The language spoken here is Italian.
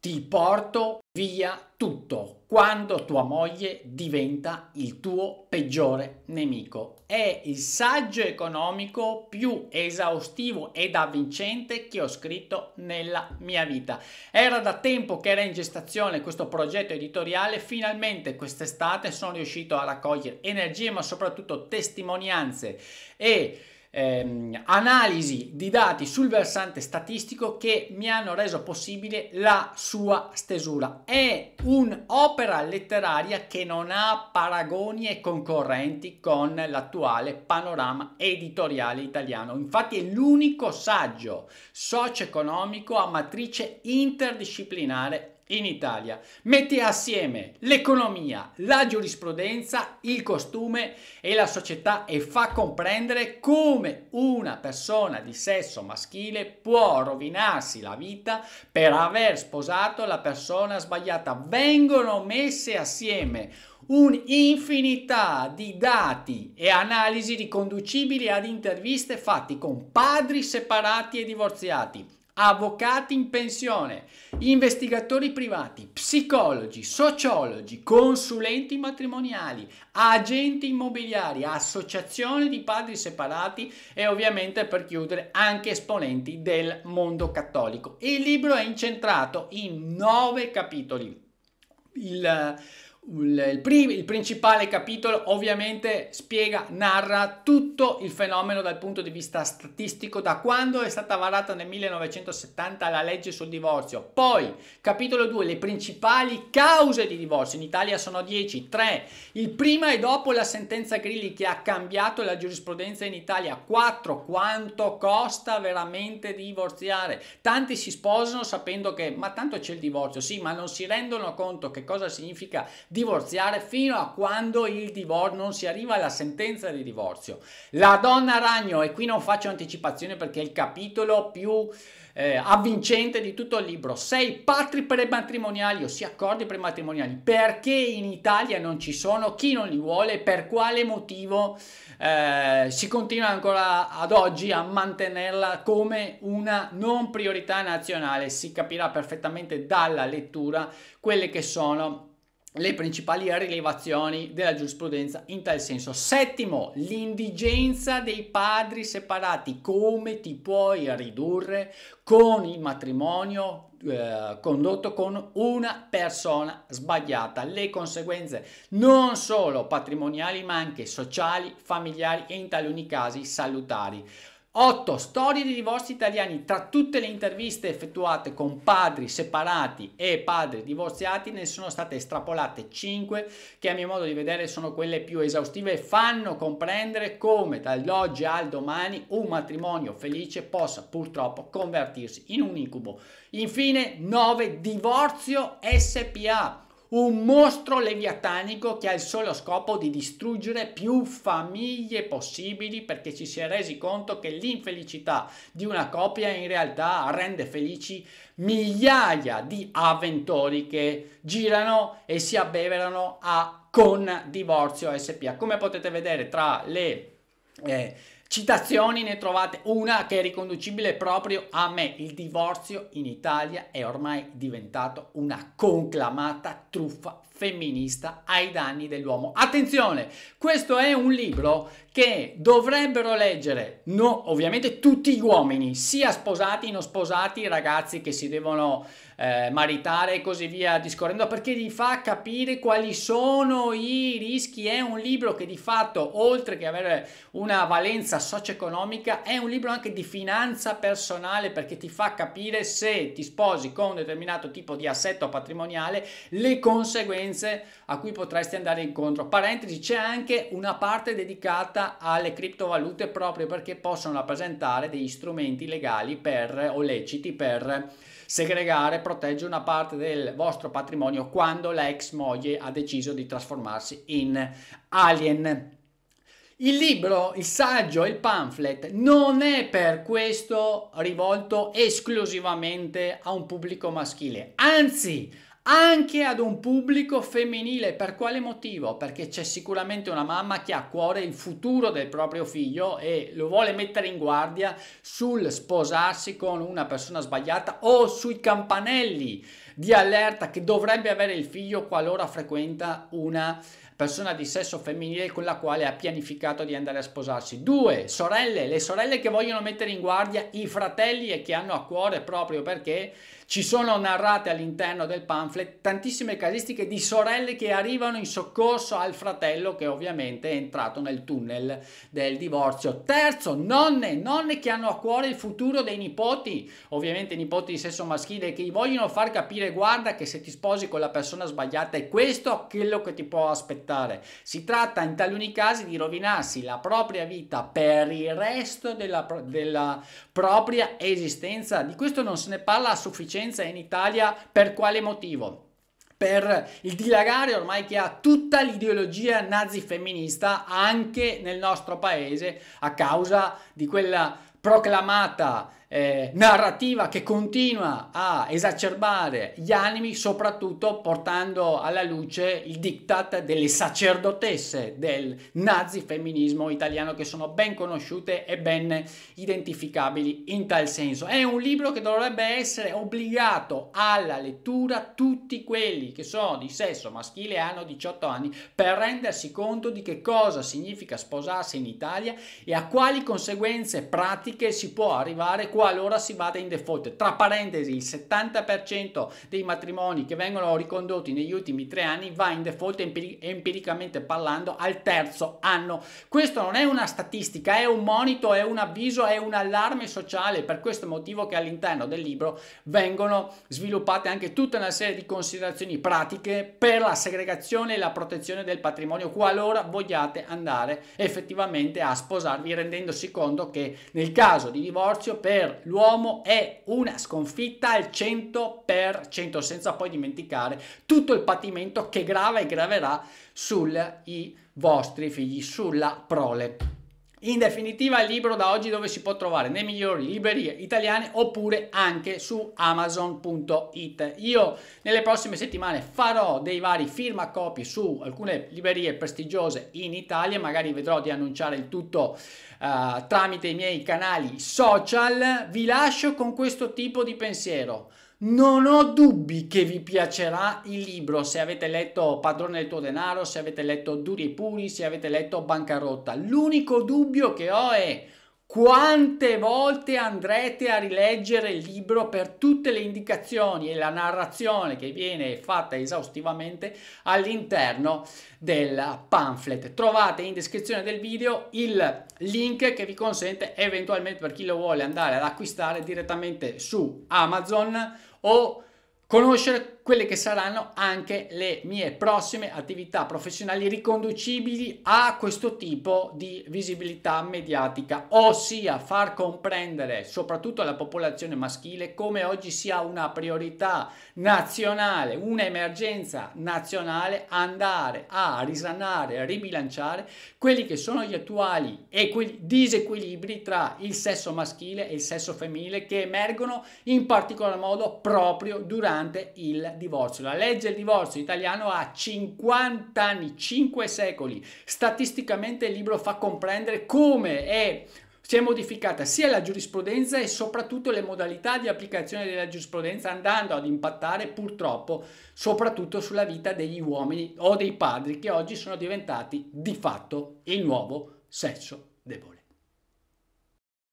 ti porto via tutto quando tua moglie diventa il tuo peggiore nemico. È il saggio economico più esaustivo ed avvincente che ho scritto nella mia vita. Era da tempo che era in gestazione questo progetto editoriale, finalmente quest'estate sono riuscito a raccogliere energie ma soprattutto testimonianze e ehm, analisi di dati sul versante statistico che mi hanno reso possibile la sua stesura. È un'opera letteraria che non ha paragoni e concorrenti con l'attuale panorama editoriale italiano. Infatti è l'unico saggio socio-economico a matrice interdisciplinare in Italia. Mette assieme l'economia, la giurisprudenza, il costume e la società e fa comprendere come una persona di sesso maschile può rovinarsi la vita per aver sposato la persona sbagliata. Vengono messe assieme un'infinità di dati e analisi riconducibili ad interviste fatte con padri separati e divorziati avvocati in pensione, investigatori privati, psicologi, sociologi, consulenti matrimoniali, agenti immobiliari, associazioni di padri separati e ovviamente per chiudere anche esponenti del mondo cattolico. Il libro è incentrato in nove capitoli. Il, il, prim- il, principale capitolo ovviamente spiega, narra tutto il fenomeno dal punto di vista statistico da quando è stata varata nel 1970 la legge sul divorzio. Poi, capitolo 2, le principali cause di divorzio, in Italia sono 10, 3, il prima e dopo la sentenza Grilli che ha cambiato la giurisprudenza in Italia, 4, quanto costa veramente divorziare. Tanti si sposano sapendo che ma tanto c'è il divorzio, sì, ma non si rendono conto che cosa significa divorzio divorziare fino a quando il divor- non si arriva alla sentenza di divorzio. La donna ragno, e qui non faccio anticipazione perché è il capitolo più eh, avvincente di tutto il libro, sei patri prematrimoniali, ossia accordi prematrimoniali, perché in Italia non ci sono, chi non li vuole, per quale motivo eh, si continua ancora ad oggi a mantenerla come una non priorità nazionale, si capirà perfettamente dalla lettura quelle che sono le principali rilevazioni della giurisprudenza in tal senso. Settimo, l'indigenza dei padri separati, come ti puoi ridurre con il matrimonio eh, condotto con una persona sbagliata. Le conseguenze non solo patrimoniali ma anche sociali, familiari e in taluni casi salutari. 8 storie di divorzi italiani tra tutte le interviste effettuate con padri separati e padri divorziati ne sono state estrapolate 5 che a mio modo di vedere sono quelle più esaustive e fanno comprendere come dall'oggi al domani un matrimonio felice possa purtroppo convertirsi in un incubo. Infine 9 divorzio SPA un mostro leviatanico che ha il solo scopo di distruggere più famiglie possibili perché ci si è resi conto che l'infelicità di una coppia in realtà rende felici migliaia di avventori che girano e si abbeverano a con divorzio SPA. Come potete vedere tra le... Eh, Citazioni ne trovate una che è riconducibile proprio a me. Il divorzio in Italia è ormai diventato una conclamata truffa femminista ai danni dell'uomo. Attenzione, questo è un libro che dovrebbero leggere no, ovviamente tutti gli uomini, sia sposati, non sposati, ragazzi che si devono eh, maritare e così via discorrendo, perché gli fa capire quali sono i rischi. È un libro che di fatto, oltre che avere una valenza crescita socio-economica, è un libro anche di finanza personale perché ti fa capire se ti sposi con un determinato tipo di assetto patrimoniale le conseguenze a cui potresti andare incontro. Parentesi, c'è anche una parte dedicata alle criptovalute proprio perché possono rappresentare degli strumenti legali per, o leciti per segregare, proteggere una parte del vostro patrimonio quando la ex moglie ha deciso di trasformarsi in alien. Il libro, il saggio il pamphlet non è per questo rivolto esclusivamente a un pubblico maschile, anzi anche ad un pubblico femminile. Per quale motivo? Perché c'è sicuramente una mamma che ha a cuore il futuro del proprio figlio e lo vuole mettere in guardia sul sposarsi con una persona sbagliata o sui campanelli di allerta che dovrebbe avere il figlio qualora frequenta una persona di sesso femminile con la quale ha pianificato di andare a sposarsi. Due, sorelle, le sorelle che vogliono mettere in guardia i fratelli e che hanno a cuore proprio perché ci sono narrate all'interno del pamphlet tantissime casistiche di sorelle che arrivano in soccorso al fratello che ovviamente è entrato nel tunnel del divorzio. Terzo, nonne, nonne che hanno a cuore il futuro dei nipoti, ovviamente nipoti di sesso maschile che vogliono far capire guarda che se ti sposi con la persona sbagliata è questo quello che ti può aspettare. Si tratta in taluni casi di rovinarsi la propria vita per il resto della, della propria esistenza. Di questo non se ne parla a sufficienza conoscenza in Italia per quale motivo? per il dilagare ormai che ha tutta l'ideologia nazifemminista anche nel nostro paese a causa di quella proclamata eh, narrativa che continua a esacerbare gli animi, soprattutto portando alla luce il diktat delle sacerdotesse del nazifemminismo italiano che sono ben conosciute e ben identificabili in tal senso. È un libro che dovrebbe essere obbligato alla lettura tutti quelli che sono di sesso maschile e hanno 18 anni per rendersi conto di che cosa significa sposarsi in Italia e a quali conseguenze pratiche che si può arrivare qualora si vada in default. Tra parentesi, il 70% dei matrimoni che vengono ricondotti negli ultimi tre anni va in default empir- empiricamente parlando al terzo anno. Questo non è una statistica, è un monito, è un avviso, è un allarme sociale. Per questo motivo che all'interno del libro vengono sviluppate anche tutta una serie di considerazioni pratiche per la segregazione e la protezione del patrimonio qualora vogliate andare effettivamente a sposarvi rendendosi conto che nel caso di divorzio per l'uomo è una sconfitta al 100%, senza poi dimenticare tutto il patimento che grava e graverà sui vostri figli, sulla prole. In definitiva, il libro da oggi dove si può trovare? Nei migliori librerie italiane oppure anche su amazon.it. Io nelle prossime settimane farò dei vari firmacopi su alcune librerie prestigiose in Italia, magari vedrò di annunciare il tutto uh, tramite i miei canali social. Vi lascio con questo tipo di pensiero. Non ho dubbi che vi piacerà il libro se avete letto Padrone del tuo denaro, se avete letto Duri e Puri, se avete letto Bancarotta. L'unico dubbio che ho è quante volte andrete a rileggere il libro per tutte le indicazioni e la narrazione che viene fatta esaustivamente all'interno del pamphlet. Trovate in descrizione del video il link che vi consente eventualmente per chi lo vuole andare ad acquistare direttamente su Amazon o conoscere quelle che saranno anche le mie prossime attività professionali riconducibili a questo tipo di visibilità mediatica, ossia far comprendere soprattutto alla popolazione maschile come oggi sia una priorità nazionale, un'emergenza nazionale andare a risanare, a ribilanciare quelli che sono gli attuali e quei disequilibri tra il sesso maschile e il sesso femminile che emergono in particolar modo proprio durante il divorzio. La legge del divorzio italiano ha 50 anni, 5 secoli. Statisticamente il libro fa comprendere come è si è modificata sia la giurisprudenza e soprattutto le modalità di applicazione della giurisprudenza andando ad impattare purtroppo soprattutto sulla vita degli uomini o dei padri che oggi sono diventati di fatto il nuovo sesso debole.